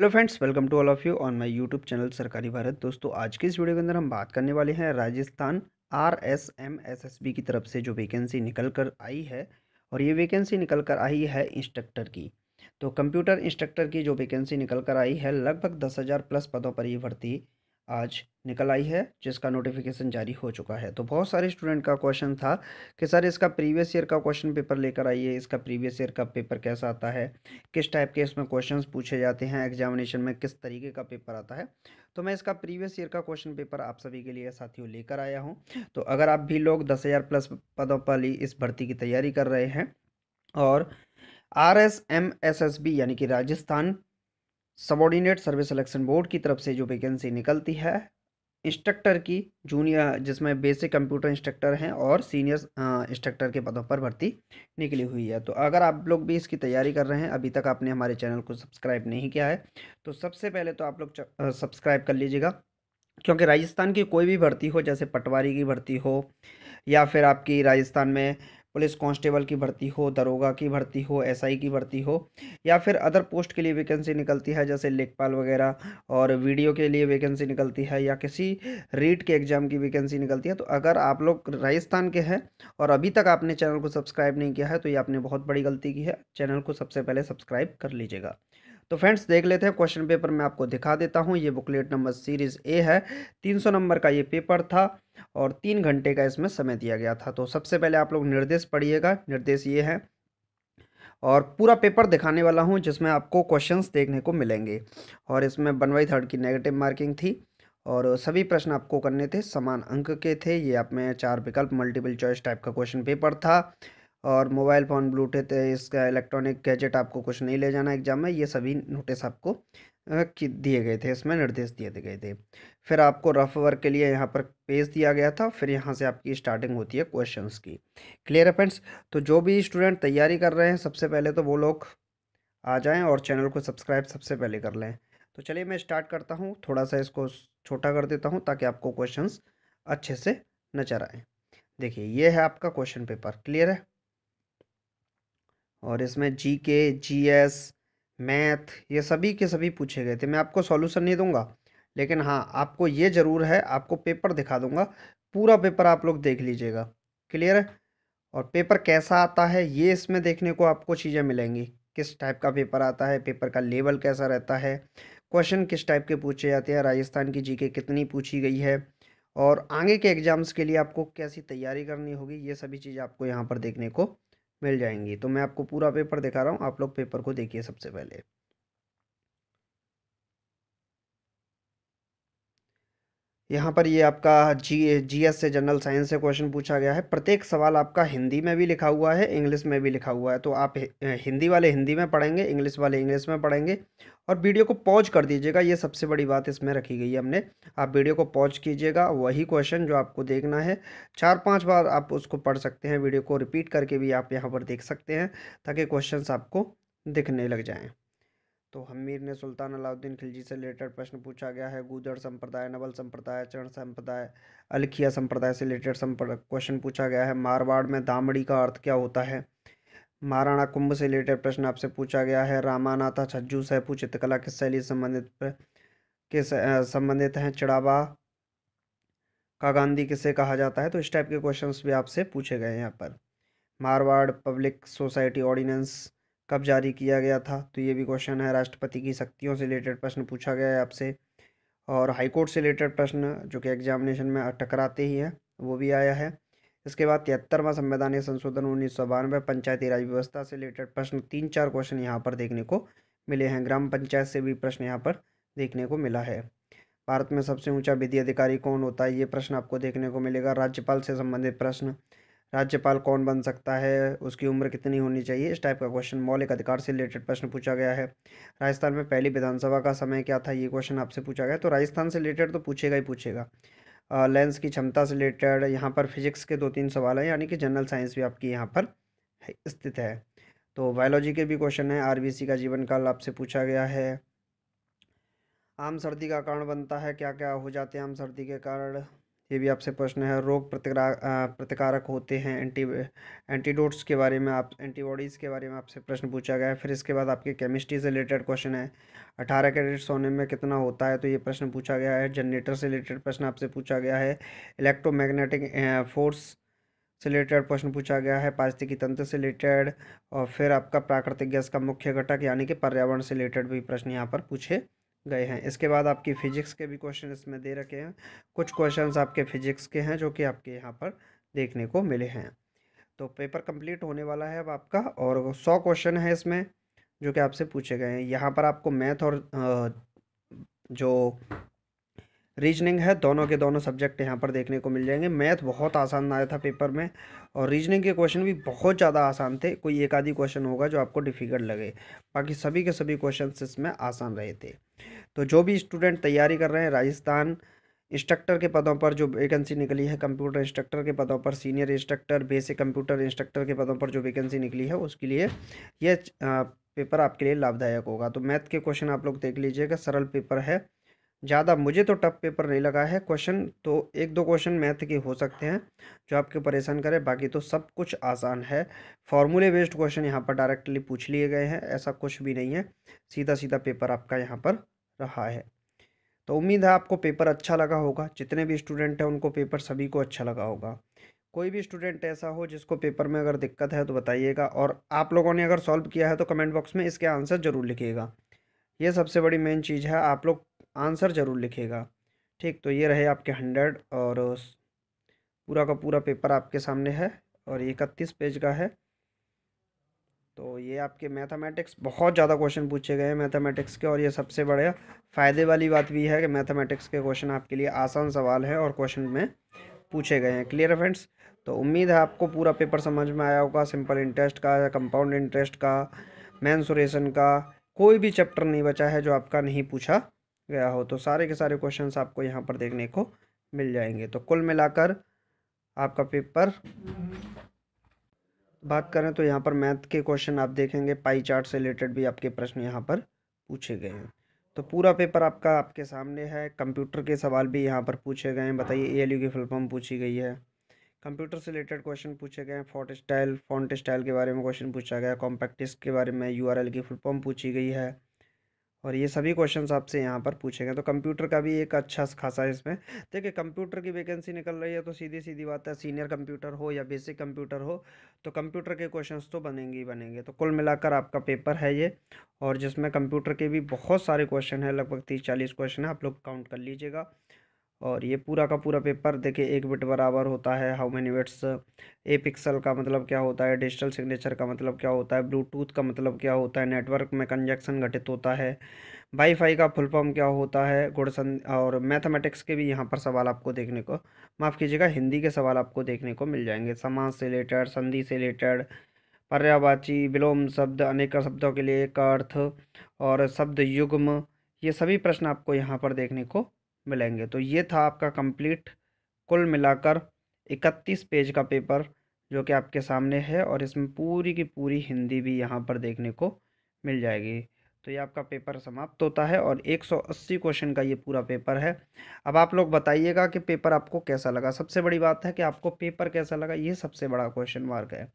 hello friends welcome to all of you on my YouTube channel Sarkari Bharat दोस्तों आज के इस वीडियो के अंदर हम बात करने वाले हैं Rajasthan R S M S S B की तरफ से जो वैकेंसी निकल कर आई है और ये वैकेंसी निकल कर आई है इंस्ट्रक्टर की तो कंप्यूटर इंस्ट्रक्टर की जो वैकेंसी निकल कर आई है लगभग दस हज़ार प्लस पदों पर ये भर्ती आज निकल आई है जिसका नोटिफिकेशन जारी हो चुका है तो बहुत सारे स्टूडेंट का क्वेश्चन था कि सर इसका प्रीवियस ईयर का क्वेश्चन पेपर लेकर आइए इसका प्रीवियस ईयर का पेपर कैसा आता है किस टाइप के इसमें क्वेश्चंस पूछे जाते हैं एग्जामिनेशन में किस तरीके का पेपर आता है तो मैं इसका प्रीवियस ईयर का क्वेश्चन पेपर आप सभी के लिए साथियों लेकर आया हूँ तो अगर आप भी लोग दस हज़ार प्लस पदों पर इस भर्ती की तैयारी कर रहे हैं और R S M S S B यानी कि Rajasthan subordinate service selection board की तरफ से जो वैकेंसी निकलती है इंस्ट्रक्टर की जूनियर जिसमें बेसिक कंप्यूटर इंस्ट्रक्टर हैं और सीनियर इंस्ट्रक्टर के पदों पर भर्ती निकली हुई है तो अगर आप लोग भी इसकी तैयारी कर रहे हैं अभी तक आपने हमारे चैनल को सब्सक्राइब नहीं किया है तो सबसे पहले तो आप लोग सब्सक्राइब कर लीजिएगा क्योंकि राजस्थान की कोई भी भर्ती हो जैसे पटवारी की भर्ती हो या फिर आपकी राजस्थान में पुलिस कांस्टेबल की भर्ती हो दरोगा की भर्ती हो एसआई की भर्ती हो या फिर अदर पोस्ट के लिए वैकेंसी निकलती है जैसे लेखपाल वगैरह और वीडियो के लिए वैकेंसी निकलती है या किसी रीट के एग्ज़ाम की वैकेंसी निकलती है तो अगर आप लोग राजस्थान के हैं और अभी तक आपने चैनल को सब्सक्राइब नहीं किया है तो ये आपने बहुत बड़ी गलती की है चैनल को सबसे पहले सब्सक्राइब कर लीजिएगा तो फ्रेंड्स देख लेते हैं क्वेश्चन पेपर मैं आपको दिखा देता हूँ ये बुकलेट नंबर सीरीज़ ए है सौ नंबर का ये पेपर था और तीन घंटे का इसमें समय दिया गया था तो सबसे पहले आप लोग निर्देश पढ़िएगा निर्देश ये है और पूरा पेपर दिखाने वाला हूँ जिसमें आपको क्वेश्चंस देखने को मिलेंगे और इसमें बनवाई थर्ड की नेगेटिव मार्किंग थी और सभी प्रश्न आपको करने थे समान अंक के थे ये आप में चार विकल्प मल्टीपल चॉइस टाइप का क्वेश्चन पेपर था और मोबाइल फ़ोन ब्लूटूथ इसका इलेक्ट्रॉनिक गैजेट आपको कुछ नहीं ले जाना एग्ज़ाम में ये सभी नोटिस आपको दिए गए थे इसमें निर्देश दिए गए थे फिर आपको रफ वर्क के लिए यहाँ पर पेज दिया गया था फिर यहाँ से आपकी स्टार्टिंग होती है क्वेश्चंस की क्लियर है फ्रेंड्स तो जो भी स्टूडेंट तैयारी कर रहे हैं सबसे पहले तो वो लोग आ जाएँ और चैनल को सब्सक्राइब सबसे पहले कर लें तो चलिए मैं स्टार्ट करता हूँ थोड़ा सा इसको छोटा कर देता हूँ ताकि आपको क्वेश्चन अच्छे से नजर आए देखिए ये है आपका क्वेश्चन पेपर क्लियर है और इसमें जी के जी एस मैथ ये सभी के सभी पूछे गए थे मैं आपको सॉल्यूशन नहीं दूंगा लेकिन हाँ आपको ये ज़रूर है आपको पेपर दिखा दूंगा पूरा पेपर आप लोग देख लीजिएगा क्लियर है और पेपर कैसा आता है ये इसमें देखने को आपको चीज़ें मिलेंगी किस टाइप का पेपर आता है पेपर का लेवल कैसा रहता है क्वेश्चन किस टाइप के पूछे जाते हैं राजस्थान की जी कितनी पूछी गई है और आगे के एग्ज़ाम्स के लिए आपको कैसी तैयारी करनी होगी ये सभी चीज़ आपको यहाँ पर देखने को मिल जाएंगी तो मैं आपको पूरा पेपर दिखा रहा हूँ आप लोग पेपर को देखिए सबसे पहले यहाँ पर ये आपका जी जीएस से जनरल साइंस से क्वेश्चन पूछा गया है प्रत्येक सवाल आपका हिंदी में भी लिखा हुआ है इंग्लिश में भी लिखा हुआ है तो आप हिंदी वाले हिंदी में पढ़ेंगे इंग्लिश वाले इंग्लिश में पढ़ेंगे और वीडियो को पॉज कर दीजिएगा ये सबसे बड़ी बात इसमें रखी गई है हमने आप वीडियो को पॉज कीजिएगा वही क्वेश्चन जो आपको देखना है चार पाँच बार आप उसको पढ़ सकते हैं वीडियो को रिपीट करके भी आप यहाँ पर देख सकते हैं ताकि क्वेश्चन आपको दिखने लग जाएँ तो हमीर ने सुल्तान अलाउद्दीन खिलजी से रिलेटेड प्रश्न पूछा गया है गुजर संप्रदाय नवल संप्रदाय चरण संप्रदाय अलखिया संप्रदाय से रिलेटेड क्वेश्चन पूछा गया है मारवाड़ में दामड़ी का अर्थ क्या होता है महाराणा कुंभ से रिलेटेड प्रश्न आपसे पूछा गया है रामानाथा छज्जू सहपू चित्रकला किस शैली संबंधित के संबंधित हैं चिड़ावा का गांधी किसे कहा जाता है तो इस टाइप के क्वेश्चंस भी आपसे पूछे गए हैं यहाँ पर मारवाड़ पब्लिक सोसाइटी ऑर्डिनेंस कब जारी किया गया था तो ये भी क्वेश्चन है राष्ट्रपति की शक्तियों से रिलेटेड प्रश्न पूछा गया है आपसे और हाईकोर्ट से रिलेटेड प्रश्न जो कि एग्जामिनेशन में टकराते ही हैं वो भी आया है इसके बाद तिहत्तरवा संवैधानिक संशोधन उन्नीस सौ बानवे पंचायती राज व्यवस्था से रिलेटेड प्रश्न तीन चार क्वेश्चन यहाँ पर देखने को मिले हैं ग्राम पंचायत से भी प्रश्न यहाँ पर देखने को मिला है भारत में सबसे ऊंचा विधि अधिकारी कौन होता है ये प्रश्न आपको देखने को मिलेगा राज्यपाल से संबंधित प्रश्न राज्यपाल कौन बन सकता है उसकी उम्र कितनी होनी चाहिए इस टाइप का क्वेश्चन मौलिक अधिकार से रिलेटेड प्रश्न पूछा गया है राजस्थान में पहली विधानसभा का समय क्या था ये क्वेश्चन आपसे पूछा गया तो राजस्थान से रिलेटेड तो पूछेगा ही पूछेगा लेंस की क्षमता से रिलेटेड यहाँ पर फिजिक्स के दो तीन सवाल हैं यानी कि जनरल साइंस भी आपकी यहाँ पर स्थित है तो बायोलॉजी के भी क्वेश्चन है आर का जीवन काल आपसे पूछा गया है आम सर्दी का कारण बनता है क्या क्या हो जाते हैं आम सर्दी के कारण ये भी आपसे प्रश्न है रोग प्रतिकारक होते हैं एंटी एंटीडोट्स के बारे में आप एंटीबॉडीज़ के बारे में आपसे प्रश्न पूछा गया है फिर इसके बाद आपके केमिस्ट्री से रिलेटेड क्वेश्चन है अठारह क्रेडिट सोने में कितना होता है तो ये प्रश्न पूछा गया है जनरेटर से रिलेटेड प्रश्न आपसे पूछा गया है इलेक्ट्रोमैग्नेटिक फोर्स से रिलेटेड प्रश्न पूछा गया है पारिस्थितिकी तंत्र से रिलेटेड और फिर आपका प्राकृतिक गैस का मुख्य घटक यानी कि पर्यावरण से रिलेटेड भी प्रश्न यहाँ पर पूछे गए हैं इसके बाद आपकी फ़िज़िक्स के भी क्वेश्चन इसमें दे रखे हैं कुछ क्वेश्चंस आपके फ़िज़िक्स के हैं जो कि आपके यहाँ पर देखने को मिले हैं तो पेपर कंप्लीट होने वाला है अब आपका और सौ क्वेश्चन है इसमें जो कि आपसे पूछे गए हैं यहाँ पर आपको मैथ और जो रीजनिंग है दोनों के दोनों सब्जेक्ट यहाँ पर देखने को मिल जाएंगे मैथ बहुत आसान आया था पेपर में और रीजनिंग के क्वेश्चन भी बहुत ज़्यादा आसान थे कोई एक आधी क्वेश्चन होगा जो आपको डिफ़िकल्ट लगे बाकी सभी के सभी क्वेश्चन इसमें आसान रहे थे तो जो भी स्टूडेंट तैयारी कर रहे हैं राजस्थान इंस्ट्रक्टर के पदों पर जो वैकेंसी निकली है कंप्यूटर इंस्ट्रक्टर के पदों पर senior instructor basic computer instructor के पदों पर जो वैकेंसी निकली है उसके लिए यह पेपर आपके लिए लाभदायक होगा तो मैथ के क्वेश्चन आप लोग देख लीजिएगा सरल पेपर है ज़्यादा मुझे तो टफ पेपर नहीं लगा है क्वेश्चन तो एक दो क्वेश्चन मैथ के हो सकते हैं जो आपके परेशान करें बाकी तो सब कुछ आसान है फॉर्मूले बेस्ड क्वेश्चन यहाँ पर डायरेक्टली पूछ लिए गए हैं ऐसा कुछ भी नहीं है सीधा सीधा पेपर आपका यहाँ पर रहा है तो उम्मीद है आपको पेपर अच्छा लगा होगा जितने भी स्टूडेंट हैं उनको पेपर सभी को अच्छा लगा होगा कोई भी स्टूडेंट ऐसा हो जिसको पेपर में अगर दिक्कत है तो बताइएगा और आप लोगों ने अगर सॉल्व किया है तो कमेंट बॉक्स में इसके आंसर ज़रूर लिखिएगा ये सबसे बड़ी मेन चीज़ है आप लोग आंसर ज़रूर लिखिएगा ठीक तो ये रहे आपके हंड्रेड और पूरा का पूरा पेपर आपके सामने है और ये इकतीस पेज का है तो ये आपके मैथमेटिक्स बहुत ज़्यादा क्वेश्चन पूछे गए हैं मैथमेटिक्स के और ये सबसे बड़े फ़ायदे वाली बात भी है कि मैथमेटिक्स के क्वेश्चन आपके लिए आसान सवाल है और क्वेश्चन में पूछे गए हैं क्लियर है फ्रेंड्स तो उम्मीद है आपको पूरा पेपर समझ में आया होगा सिंपल इंटरेस्ट का कंपाउंड इंटरेस्ट का मैंसुरेशन का कोई भी चैप्टर नहीं बचा है जो आपका नहीं पूछा गया हो तो सारे के सारे क्वेश्चन आपको यहाँ पर देखने को मिल जाएंगे तो कुल मिलाकर आपका पेपर बात करें तो यहाँ पर मैथ के क्वेश्चन आप देखेंगे पाई चार्ट से रिलेटेड भी आपके प्रश्न यहाँ पर पूछे गए हैं तो पूरा पेपर आपका आपके सामने है कंप्यूटर के सवाल भी यहाँ पर पूछे गए हैं बताइए ए एल यू की फुल फॉर्म पूछी गई है कंप्यूटर से रिलेटेड क्वेश्चन पूछे गए हैं फोट स्टाइल फॉन्ट स्टाइल के बारे में क्वेश्चन पूछा गया कॉम्पैक्ट डिस्क के बारे में यू की फुल फॉर्म पूछी गई है और ये सभी क्वेश्चंस आपसे यहाँ पर पूछे गए तो कंप्यूटर का भी एक अच्छा खासा है इसमें देखिए कंप्यूटर की वैकेंसी निकल रही है तो सीधी सीधी बात है सीनियर कंप्यूटर हो या बेसिक कंप्यूटर हो तो कंप्यूटर के क्वेश्चंस तो बनेंगे ही बनेंगे तो कुल मिलाकर आपका पेपर है ये और जिसमें कंप्यूटर के भी बहुत सारे क्वेश्चन हैं लगभग तीस चालीस क्वेश्चन हैं आप लोग काउंट कर लीजिएगा और ये पूरा का पूरा पेपर देखिए एक बिट बराबर होता है how many bits a pixel का मतलब क्या होता है डिजिटल सिग्नेचर का मतलब क्या होता है ब्लूटूथ का मतलब क्या होता है नेटवर्क में कंजक्शन घटित होता है वाईफाई का फुल फॉर्म क्या होता है गुड़सन और मैथमेटिक्स के भी यहाँ पर सवाल आपको देखने को माफ़ कीजिएगा हिंदी के सवाल आपको देखने को मिल जाएंगे समाज से रिलेटेड संधि से रिलेटेड पर्यावाची विलोम शब्द अनेक शब्दों के लिए एक अर्थ और शब्द युग्म ये सभी प्रश्न आपको यहाँ पर देखने को मिलेंगे तो ये था आपका कंप्लीट कुल मिलाकर 31 पेज का पेपर जो कि आपके सामने है और इसमें पूरी की पूरी हिंदी भी यहाँ पर देखने को मिल जाएगी तो ये आपका पेपर समाप्त होता है और 180 क्वेश्चन का ये पूरा पेपर है अब आप लोग बताइएगा कि पेपर आपको कैसा लगा सबसे बड़ी बात है कि आपको पेपर कैसा लगा ये सबसे बड़ा क्वेश्चन मार्ग है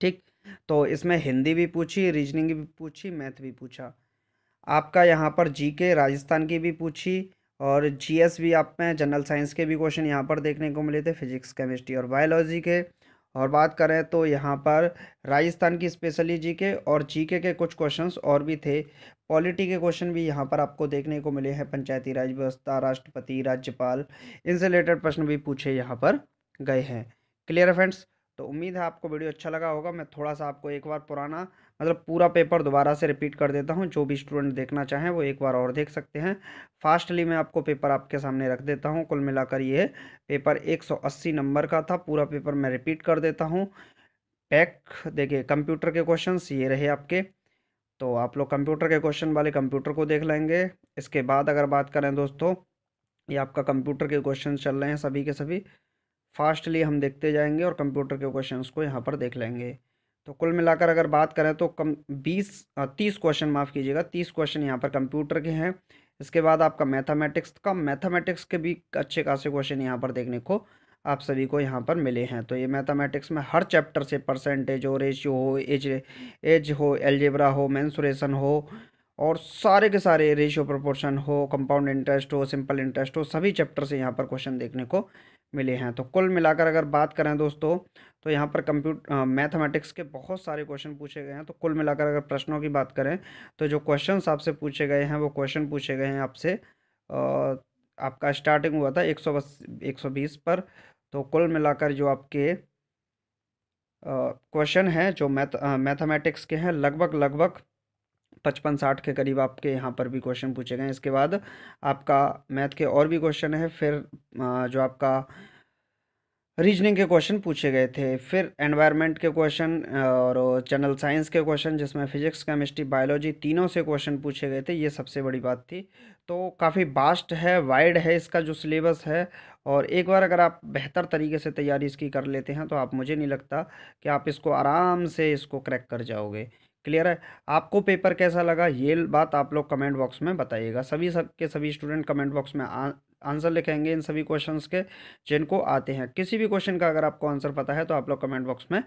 ठीक तो इसमें हिंदी भी पूछी रीजनिंग भी पूछी मैथ भी पूछा आपका यहाँ पर जीके राजस्थान की भी पूछी और एस भी आप में जनरल साइंस के भी क्वेश्चन यहाँ पर देखने को मिले थे फिजिक्स केमिस्ट्री और बायोलॉजी के और बात करें तो यहाँ पर राजस्थान की स्पेशली जी के और जी के, के कुछ क्वेश्चंस और भी थे पॉलिटी के क्वेश्चन भी यहाँ पर आपको देखने को मिले हैं पंचायती राज व्यवस्था राष्ट्रपति राज्यपाल इनसे रिलेटेड प्रश्न भी पूछे यहाँ पर गए हैं क्लियर है फ्रेंड्स तो उम्मीद है आपको वीडियो अच्छा लगा होगा मैं थोड़ा सा आपको एक बार पुराना मतलब पूरा पेपर दोबारा से रिपीट कर देता हूँ जो भी स्टूडेंट देखना चाहें वो एक बार और देख सकते हैं फास्टली मैं आपको पेपर आपके सामने रख देता हूँ कुल मिलाकर ये पेपर 180 नंबर का था पूरा पेपर मैं रिपीट कर देता हूँ पैक देखिए कंप्यूटर के क्वेश्चन ये रहे आपके तो आप लोग कंप्यूटर के क्वेश्चन वाले कंप्यूटर को देख लेंगे इसके बाद अगर बात करें दोस्तों ये आपका कंप्यूटर के क्वेश्चन चल रहे हैं सभी के सभी फास्टली हम देखते जाएंगे और कंप्यूटर के क्वेश्चंस को यहाँ पर देख लेंगे तो कुल मिलाकर अगर बात करें तो कम बीस तीस क्वेश्चन माफ़ कीजिएगा तीस क्वेश्चन यहाँ पर कंप्यूटर के हैं इसके बाद आपका मैथमेटिक्स का मैथमेटिक्स के भी अच्छे खासे क्वेश्चन यहाँ पर देखने को आप सभी को यहाँ पर मिले हैं तो ये मैथमेटिक्स में हर चैप्टर से परसेंटेज हो रेशियो हो एज एज हो एलजेब्रा हो मैंसुरेशन हो और सारे के सारे रेशियो प्रोपोर्शन हो कंपाउंड इंटरेस्ट हो सिंपल इंटरेस्ट हो सभी चैप्टर से यहाँ पर क्वेश्चन देखने को मिले हैं तो कुल मिलाकर अगर बात करें दोस्तों तो यहाँ पर कंप्यूट मैथमेटिक्स के बहुत सारे क्वेश्चन पूछे गए हैं तो कुल मिलाकर अगर प्रश्नों की बात करें तो जो क्वेश्चन आपसे पूछे गए हैं वो क्वेश्चन पूछे गए हैं आपसे आपका स्टार्टिंग हुआ था एक सौ एक सौ बीस पर तो कुल मिलाकर जो आपके क्वेश्चन हैं जो मैथ मैथमेटिक्स के हैं लगभग लगभग पचपन साठ के करीब आपके यहाँ पर भी क्वेश्चन पूछे गए इसके बाद आपका मैथ के और भी क्वेश्चन है फिर जो आपका रीजनिंग के क्वेश्चन पूछे गए थे फिर एनवायरनमेंट के क्वेश्चन और जनरल साइंस के क्वेश्चन जिसमें फिजिक्स केमिस्ट्री बायोलॉजी तीनों से क्वेश्चन पूछे गए थे ये सबसे बड़ी बात थी तो काफ़ी वास्ट है वाइड है इसका जो सिलेबस है और एक बार अगर आप बेहतर तरीके से तैयारी इसकी कर लेते हैं तो आप मुझे नहीं लगता कि आप इसको आराम से इसको क्रैक कर जाओगे क्लियर है आपको पेपर कैसा लगा ये बात आप लोग कमेंट बॉक्स में बताइएगा सभी सब के सभी स्टूडेंट कमेंट बॉक्स में आ, आंसर लिखेंगे इन सभी क्वेश्चंस के जिनको आते हैं किसी भी क्वेश्चन का अगर आपको आंसर पता है तो आप लोग कमेंट बॉक्स में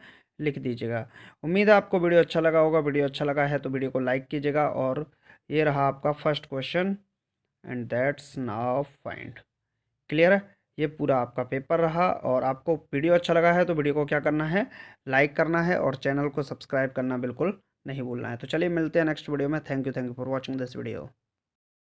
लिख दीजिएगा उम्मीद है आपको वीडियो अच्छा लगा होगा वीडियो अच्छा लगा है तो वीडियो को लाइक कीजिएगा और ये रहा आपका first question and that's now find clear है ये पूरा आपका पेपर रहा और आपको वीडियो अच्छा लगा है तो वीडियो को क्या करना है लाइक करना है और चैनल को सब्सक्राइब करना बिल्कुल नहीं बोलना है तो चलिए मिलते हैं नेक्स्ट वीडियो में thank you thank you for watching this video